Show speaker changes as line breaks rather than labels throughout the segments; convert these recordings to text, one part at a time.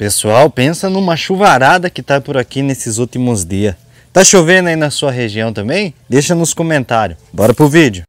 Pessoal, pensa numa chuvarada que tá por aqui nesses últimos dias. Tá chovendo aí na sua região também? Deixa nos comentários. Bora pro vídeo.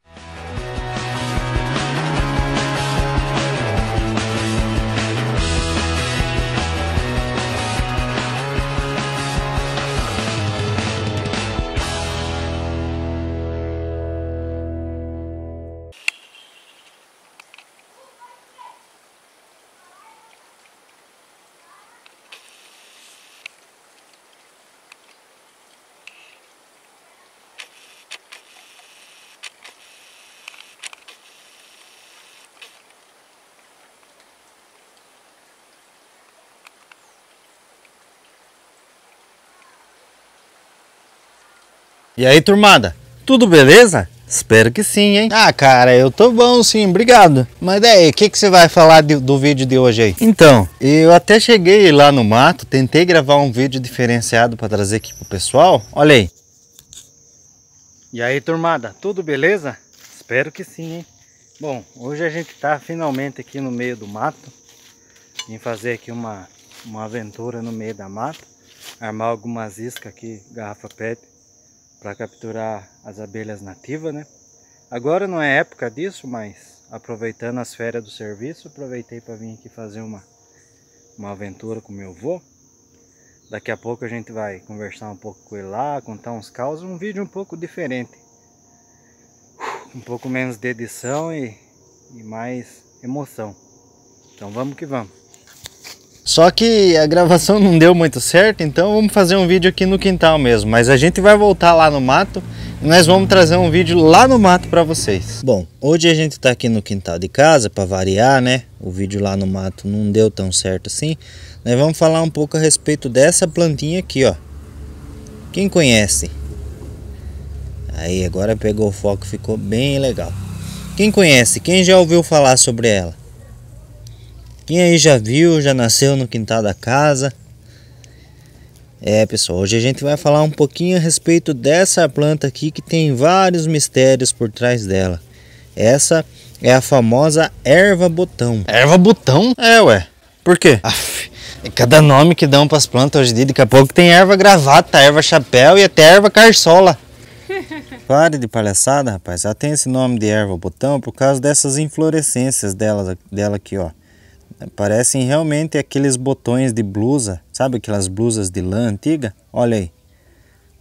E aí, turmada, tudo beleza? Espero que sim, hein? Ah, cara, eu tô bom sim, obrigado. Mas daí, é, o que, que você vai falar de, do vídeo de hoje aí? Então, eu até cheguei lá no mato, tentei gravar um vídeo diferenciado para trazer aqui pro pessoal. Olha aí. E aí, turmada, tudo beleza? Espero que sim, hein? Bom, hoje a gente tá finalmente aqui no meio do mato. Vim fazer aqui uma, uma aventura no meio da mata. Armar algumas iscas aqui, garrafa pet para capturar as abelhas nativas, né? Agora não é época disso, mas aproveitando as férias do serviço, aproveitei para vir aqui fazer uma, uma aventura com meu avô. Daqui a pouco a gente vai conversar um pouco com ele lá, contar uns causos, um vídeo um pouco diferente. Um pouco menos de edição e, e mais emoção. Então vamos que vamos. Só que a gravação não deu muito certo, então vamos fazer um vídeo aqui no quintal mesmo. Mas a gente vai voltar lá no mato e nós vamos trazer um vídeo lá no mato para vocês. Bom, hoje a gente tá aqui no quintal de casa para variar, né? O vídeo lá no mato não deu tão certo assim. Nós vamos falar um pouco a respeito dessa plantinha aqui, ó. Quem conhece? Aí agora pegou o foco, ficou bem legal. Quem conhece? Quem já ouviu falar sobre ela? Quem aí já viu, já nasceu no quintal da casa? É pessoal, hoje a gente vai falar um pouquinho a respeito dessa planta aqui que tem vários mistérios por trás dela. Essa é a famosa erva botão. Erva botão? É ué, por quê? Aff, ah, é cada nome que dão para as plantas hoje em dia, daqui a pouco tem erva gravata, erva chapéu e até erva carçola. Pare de palhaçada, rapaz. Ela tem esse nome de erva botão por causa dessas inflorescências dela, dela aqui, ó. Parecem realmente aqueles botões de blusa, sabe aquelas blusas de lã antiga? Olha aí.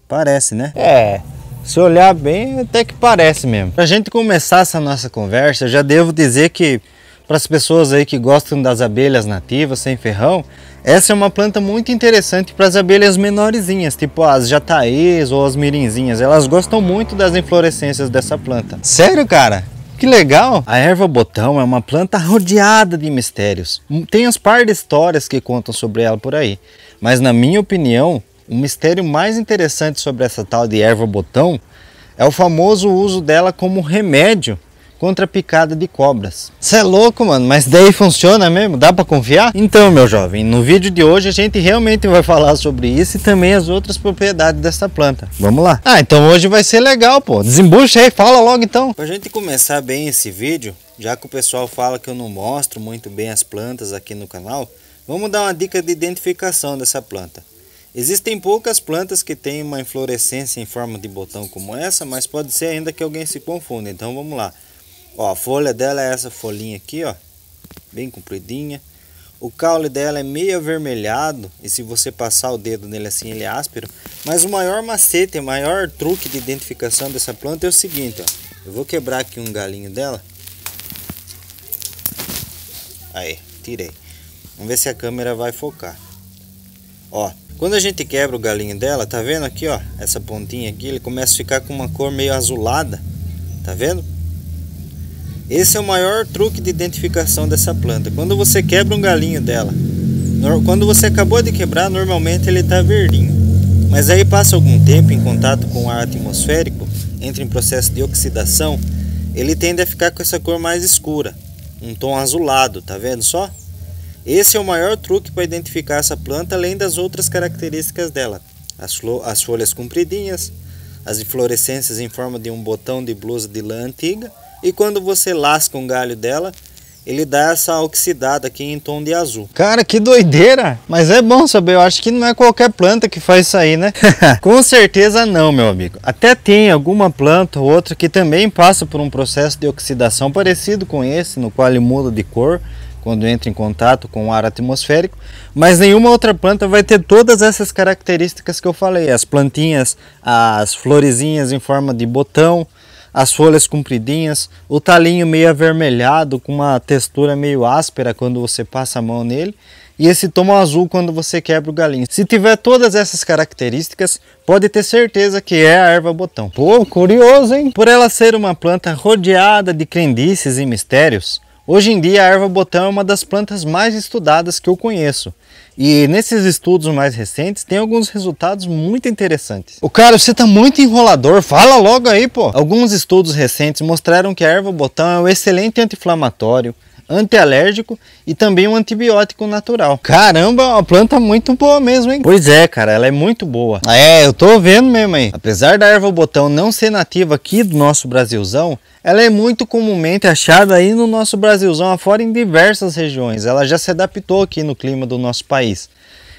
Parece, né? É. Se olhar bem, até que parece mesmo. Pra gente começar essa nossa conversa, já devo dizer que para as pessoas aí que gostam das abelhas nativas sem ferrão, essa é uma planta muito interessante para as abelhas menorzinhas, tipo as jataís ou as mirinzinhas. Elas gostam muito das inflorescências dessa planta. Sério, cara? Que legal! A erva botão é uma planta rodeada de mistérios. Tem uns par de histórias que contam sobre ela por aí. Mas na minha opinião, o mistério mais interessante sobre essa tal de erva botão é o famoso uso dela como remédio contra picada de cobras. Você é louco, mano, mas daí funciona mesmo? Dá para confiar? Então, meu jovem, no vídeo de hoje a gente realmente vai falar sobre isso e também as outras propriedades dessa planta. Vamos lá. Ah, então hoje vai ser legal, pô. Desembucha aí, fala logo então. Pra gente começar bem esse vídeo, já que o pessoal fala que eu não mostro muito bem as plantas aqui no canal, vamos dar uma dica de identificação dessa planta. Existem poucas plantas que têm uma inflorescência em forma de botão como essa, mas pode ser ainda que alguém se confunda, então vamos lá. Ó, a folha dela é essa folhinha aqui, ó, bem compridinha. O caule dela é meio avermelhado e se você passar o dedo nele assim ele é áspero. Mas o maior macete, o maior truque de identificação dessa planta é o seguinte, ó. Eu vou quebrar aqui um galinho dela. Aí, tirei. Vamos ver se a câmera vai focar. Ó, quando a gente quebra o galinho dela, tá vendo aqui, ó? Essa pontinha aqui, ele começa a ficar com uma cor meio azulada. Tá vendo? Esse é o maior truque de identificação dessa planta. Quando você quebra um galinho dela, quando você acabou de quebrar, normalmente ele está verdinho. Mas aí passa algum tempo em contato com o ar atmosférico, entra em processo de oxidação, ele tende a ficar com essa cor mais escura, um tom azulado, tá vendo só? Esse é o maior truque para identificar essa planta, além das outras características dela. As, as folhas compridinhas, as inflorescências em forma de um botão de blusa de lã antiga e quando você lasca um galho dela, ele dá essa oxidada aqui em tom de azul. Cara, que doideira! Mas é bom saber, eu acho que não é qualquer planta que faz isso aí, né? Com certeza não, meu amigo. Até tem alguma planta ou outra que também passa por um processo de oxidação parecido com esse, no qual ele muda de cor quando entra em contato com o ar atmosférico, mas nenhuma outra planta vai ter todas essas características que eu falei, as plantinhas, as florezinhas em forma de botão, as folhas compridinhas, o talinho meio avermelhado com uma textura meio áspera quando você passa a mão nele e esse tom azul quando você quebra o galinho. Se tiver todas essas características, pode ter certeza que é a erva botão. Pô, curioso, hein? Por ela ser uma planta rodeada de crendices e mistérios, Hoje em dia, a erva botão é uma das plantas mais estudadas que eu conheço. E nesses estudos mais recentes tem alguns resultados muito interessantes. O cara, você tá muito enrolador, fala logo aí, pô. Alguns estudos recentes mostraram que a erva botão é um excelente anti-inflamatório, antialérgico e também um antibiótico natural. Caramba, uma planta muito boa mesmo, hein? Pois é, cara, ela é muito boa. Ah, é, eu tô vendo mesmo aí. Apesar da erva botão não ser nativa aqui do nosso Brasilzão, ela é muito comumente achada aí no nosso Brasilzão afora em diversas regiões. Ela já se adaptou aqui no clima do nosso país.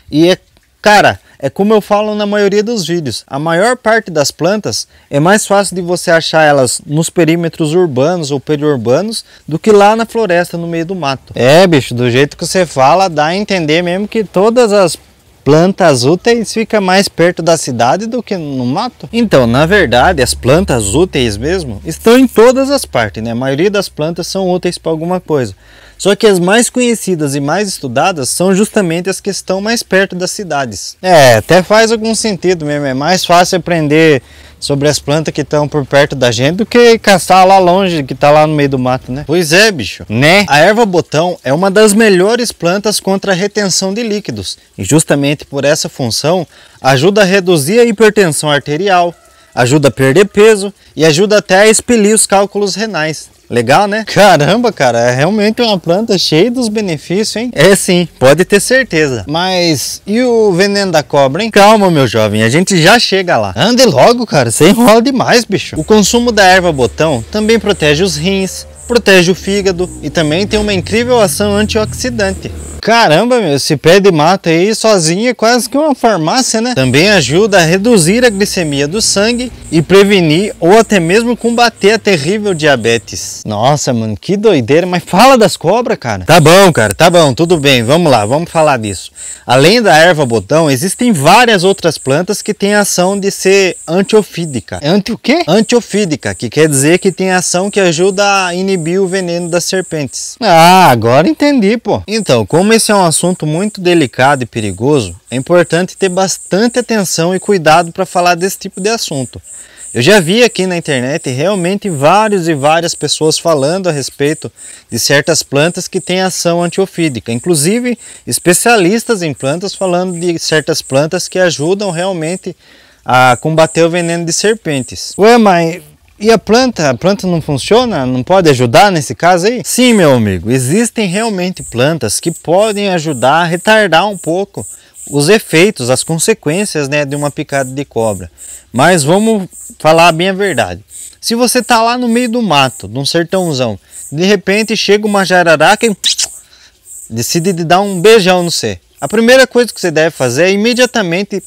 E é Cara, é como eu falo na maioria dos vídeos, a maior parte das plantas é mais fácil de você achar elas nos perímetros urbanos ou periurbanos do que lá na floresta, no meio do mato. É, bicho, do jeito que você fala, dá a entender mesmo que todas as plantas úteis fica mais perto da cidade do que no mato? Então, na verdade, as plantas úteis mesmo estão em todas as partes, né? A maioria das plantas são úteis para alguma coisa. Só que as mais conhecidas e mais estudadas são justamente as que estão mais perto das cidades. É, até faz algum sentido mesmo, é mais fácil aprender sobre as plantas que estão por perto da gente do que caçar lá longe, que está lá no meio do mato, né? Pois é, bicho. Né? A erva botão é uma das melhores plantas contra a retenção de líquidos e justamente por essa função ajuda a reduzir a hipertensão arterial, ajuda a perder peso e ajuda até a expelir os cálculos renais. Legal, né? Caramba, cara, é realmente uma planta cheia dos benefícios, hein? É sim, pode ter certeza. Mas e o veneno da cobra, hein? Calma, meu jovem, a gente já chega lá. Ande logo, cara, você enrola demais, bicho. O consumo da erva botão também protege os rins, protege o fígado e também tem uma incrível ação antioxidante. Caramba, meu, esse pé de mata aí sozinho é quase que uma farmácia, né? Também ajuda a reduzir a glicemia do sangue e prevenir ou até mesmo combater a terrível diabetes. Nossa, mano, que doideira, mas fala das cobras, cara. Tá bom, cara, tá bom, tudo bem, vamos lá, vamos falar disso. Além da erva botão, existem várias outras plantas que têm ação de ser antiofídica. Anti o quê? Antiofídica, que quer dizer que tem ação que ajuda a inibir o veneno das serpentes. Ah, agora entendi, pô. Então, como esse é um assunto muito delicado e perigoso, é importante ter bastante atenção e cuidado para falar desse tipo de assunto. Eu já vi aqui na internet realmente vários e várias pessoas falando a respeito de certas plantas que têm ação antiofídica, inclusive especialistas em plantas falando de certas plantas que ajudam realmente a combater o veneno de serpentes. Ué, mas e a planta? A planta não funciona? Não pode ajudar nesse caso aí? Sim, meu amigo, existem realmente plantas que podem ajudar a retardar um pouco os efeitos, as consequências né, de uma picada de cobra. Mas vamos falar bem a verdade. Se você está lá no meio do mato, num sertãozão, de repente chega uma jararaca e decide de dar um beijão no você. A primeira coisa que você deve fazer é imediatamente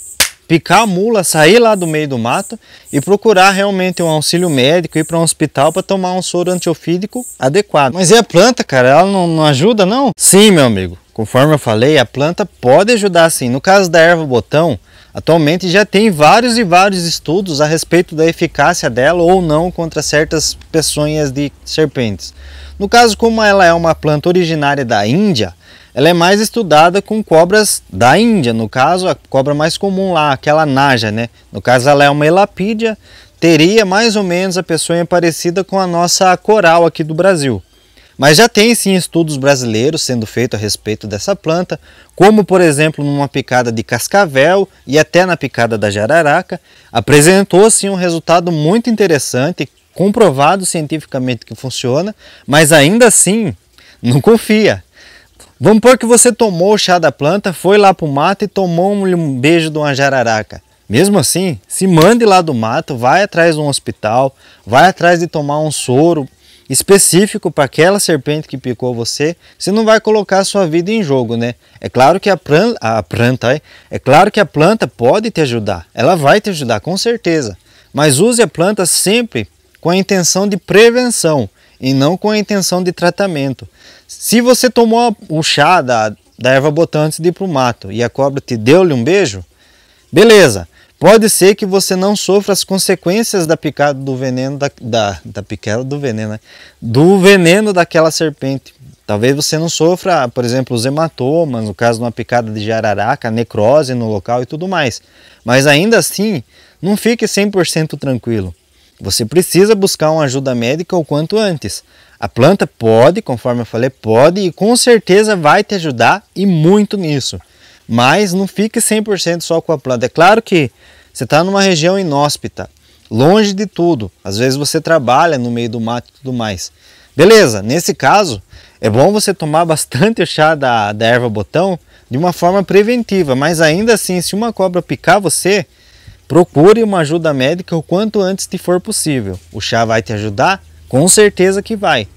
picar a mula, sair lá do meio do mato e procurar realmente um auxílio médico, ir para um hospital para tomar um soro antiofídico adequado. Mas e a planta, cara? Ela não, não ajuda, não? Sim, meu amigo. Conforme eu falei, a planta pode ajudar sim. No caso da erva botão, atualmente já tem vários e vários estudos a respeito da eficácia dela ou não contra certas peçonhas de serpentes. No caso, como ela é uma planta originária da Índia, ela é mais estudada com cobras da Índia, no caso a cobra mais comum lá, aquela naja, né? No caso ela é uma elapídia, teria mais ou menos a peçonha é parecida com a nossa coral aqui do Brasil. Mas já tem sim estudos brasileiros sendo feitos a respeito dessa planta, como por exemplo numa picada de cascavel e até na picada da jararaca, apresentou sim um resultado muito interessante, comprovado cientificamente que funciona, mas ainda assim não confia. Vamos por que você tomou o chá da planta, foi lá para o mato e tomou um beijo de uma jararaca. Mesmo assim, se mande lá do mato, vai atrás de um hospital, vai atrás de tomar um soro específico para aquela serpente que picou você, você não vai colocar a sua vida em jogo, né? É claro que a, planta, a planta é, é claro que a planta pode te ajudar, ela vai te ajudar com certeza, mas use a planta sempre com a intenção de prevenção e não com a intenção de tratamento. Se você tomou o chá da, da erva botânica antes de ir para o mato e a cobra te deu-lhe um beijo, beleza. Pode ser que você não sofra as consequências da picada do veneno da, da, da picada do veneno, né? do veneno daquela serpente. Talvez você não sofra, por exemplo, os hematomas, no caso de uma picada de jararaca, necrose no local e tudo mais. Mas ainda assim, não fique 100% tranquilo. Você precisa buscar uma ajuda médica o quanto antes. A planta pode, conforme eu falei, pode e com certeza vai te ajudar e muito nisso. Mas não fique 100% só com a planta. É claro que você está numa região inóspita, longe de tudo. Às vezes você trabalha no meio do mato e tudo mais. Beleza, nesse caso, é bom você tomar bastante chá da, da erva botão de uma forma preventiva, mas ainda assim, se uma cobra picar você, Procure uma ajuda médica o quanto antes te for possível. O chá vai te ajudar? Com certeza que vai.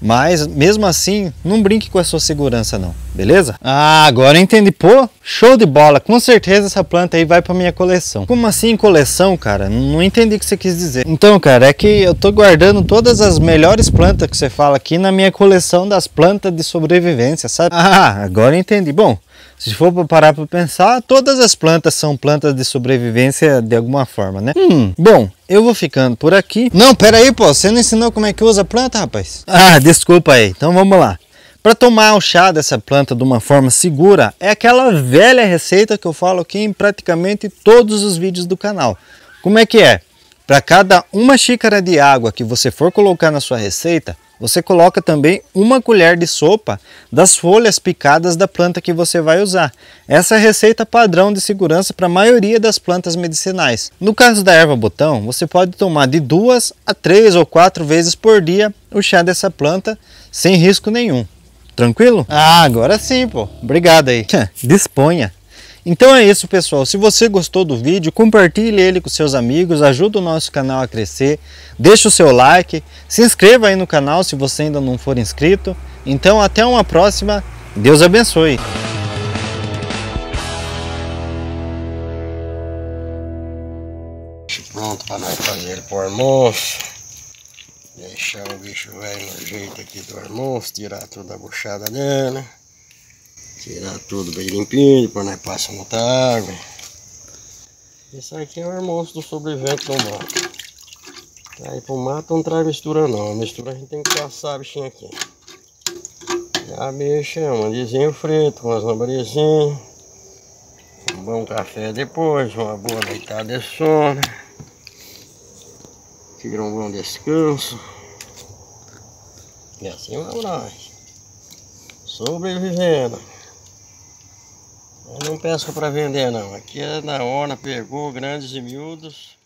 Mas mesmo assim, não brinque com a sua segurança não, beleza? Ah, agora entendi. Pô, show de bola. Com certeza essa planta aí vai para minha coleção. Como assim coleção, cara? Não entendi o que você quis dizer. Então, cara, é que eu tô guardando todas as melhores plantas que você fala aqui na minha coleção das plantas de sobrevivência, sabe? Ah, agora entendi. Bom, se for parar para pensar, todas as plantas são plantas de sobrevivência de alguma forma, né? Hum, bom, eu vou ficando por aqui. Não, pera aí, pô, você não ensinou como é que usa a planta, rapaz? Ah, desculpa aí. Então vamos lá. Para tomar o chá dessa planta de uma forma segura, é aquela velha receita que eu falo aqui em praticamente todos os vídeos do canal. Como é que é? Para cada uma xícara de água que você for colocar na sua receita, você coloca também uma colher de sopa das folhas picadas da planta que você vai usar. Essa é a receita padrão de segurança para a maioria das plantas medicinais. No caso da erva botão, você pode tomar de duas a três ou quatro vezes por dia o chá dessa planta sem risco nenhum. Tranquilo? Ah, agora sim, pô. Obrigado aí. Disponha. Então é isso, pessoal. Se você gostou do vídeo, compartilhe ele com seus amigos, ajuda o nosso canal a crescer, deixa o seu like, se inscreva aí no canal se você ainda não for inscrito. Então até uma próxima, Deus abençoe! Pronto para nós fazer ele pro almoço. Deixar o bicho velho no jeito aqui do almoço, tirar toda a buchada dela. Tirar tudo bem limpinho, depois nós passamos muita água. Esse aqui é o almoço do sobrevivente do mato. Tá aí pro mato não traz mistura não. A mistura a gente tem que passar a bichinha aqui. Já a bicha é um andizinho frito, umas lambarizinhas. Um bom café depois, uma boa deitada de sono. Tigre um bom descanso. E assim vamos nós. Sobrevivendo. Eu não pesco para vender não. Aqui é na hora, pegou grandes e miúdos.